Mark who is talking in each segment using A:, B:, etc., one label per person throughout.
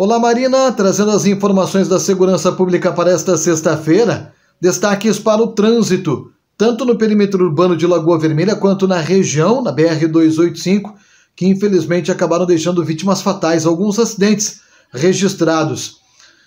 A: Olá, Marina, trazendo as informações da segurança pública para esta sexta-feira. Destaques para o trânsito, tanto no perímetro urbano de Lagoa Vermelha quanto na região, na BR-285, que infelizmente acabaram deixando vítimas fatais, alguns acidentes registrados.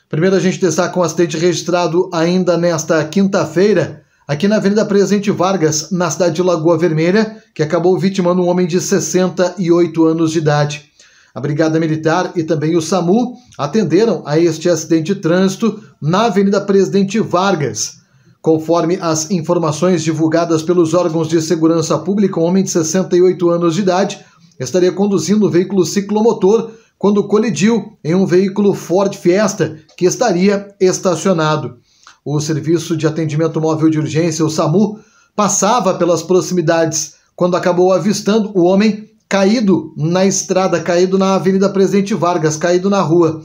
A: Primeiro a gente destaca um acidente registrado ainda nesta quinta-feira, aqui na Avenida Presidente Vargas, na cidade de Lagoa Vermelha, que acabou vitimando um homem de 68 anos de idade. A Brigada Militar e também o SAMU atenderam a este acidente de trânsito na Avenida Presidente Vargas. Conforme as informações divulgadas pelos órgãos de segurança pública, um homem de 68 anos de idade estaria conduzindo o um veículo ciclomotor quando colidiu em um veículo Ford Fiesta que estaria estacionado. O Serviço de Atendimento Móvel de Urgência, o SAMU, passava pelas proximidades quando acabou avistando o homem caído na estrada, caído na Avenida Presidente Vargas, caído na rua.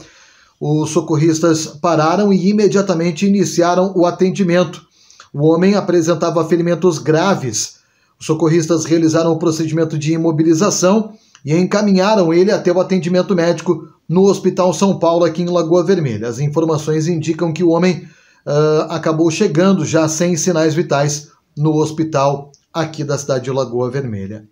A: Os socorristas pararam e imediatamente iniciaram o atendimento. O homem apresentava ferimentos graves. Os socorristas realizaram o procedimento de imobilização e encaminharam ele até o atendimento médico no Hospital São Paulo, aqui em Lagoa Vermelha. As informações indicam que o homem uh, acabou chegando já sem sinais vitais no hospital aqui da cidade de Lagoa Vermelha.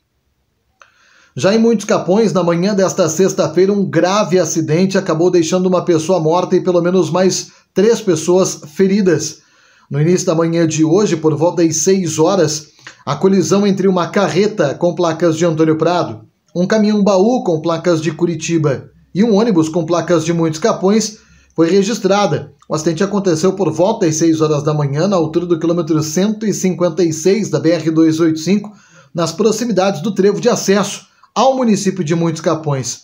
A: Já em muitos capões, na manhã desta sexta-feira, um grave acidente acabou deixando uma pessoa morta e pelo menos mais três pessoas feridas. No início da manhã de hoje, por volta das 6 horas, a colisão entre uma carreta com placas de Antônio Prado, um caminhão-baú com placas de Curitiba e um ônibus com placas de muitos capões foi registrada. O acidente aconteceu por volta das 6 horas da manhã, na altura do quilômetro 156 da BR-285, nas proximidades do trevo de acesso ao município de Muitos Capões.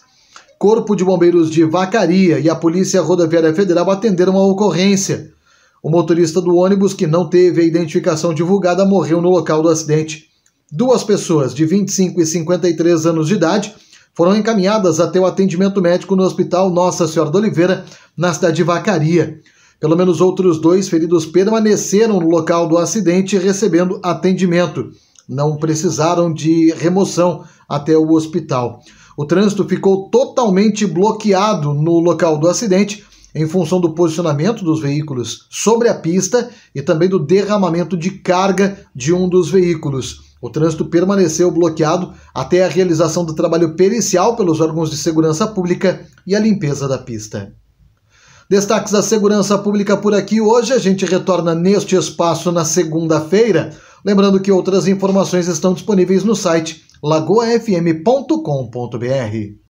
A: Corpo de Bombeiros de Vacaria e a Polícia Rodoviária Federal atenderam a ocorrência. O motorista do ônibus, que não teve a identificação divulgada, morreu no local do acidente. Duas pessoas de 25 e 53 anos de idade foram encaminhadas até o atendimento médico no Hospital Nossa Senhora de Oliveira, na cidade de Vacaria. Pelo menos outros dois feridos permaneceram no local do acidente recebendo atendimento. Não precisaram de remoção até o hospital. O trânsito ficou totalmente bloqueado no local do acidente em função do posicionamento dos veículos sobre a pista e também do derramamento de carga de um dos veículos. O trânsito permaneceu bloqueado até a realização do trabalho pericial pelos órgãos de segurança pública e a limpeza da pista. Destaques da segurança pública por aqui hoje. A gente retorna neste espaço na segunda-feira. Lembrando que outras informações estão disponíveis no site lagoafm.com.br.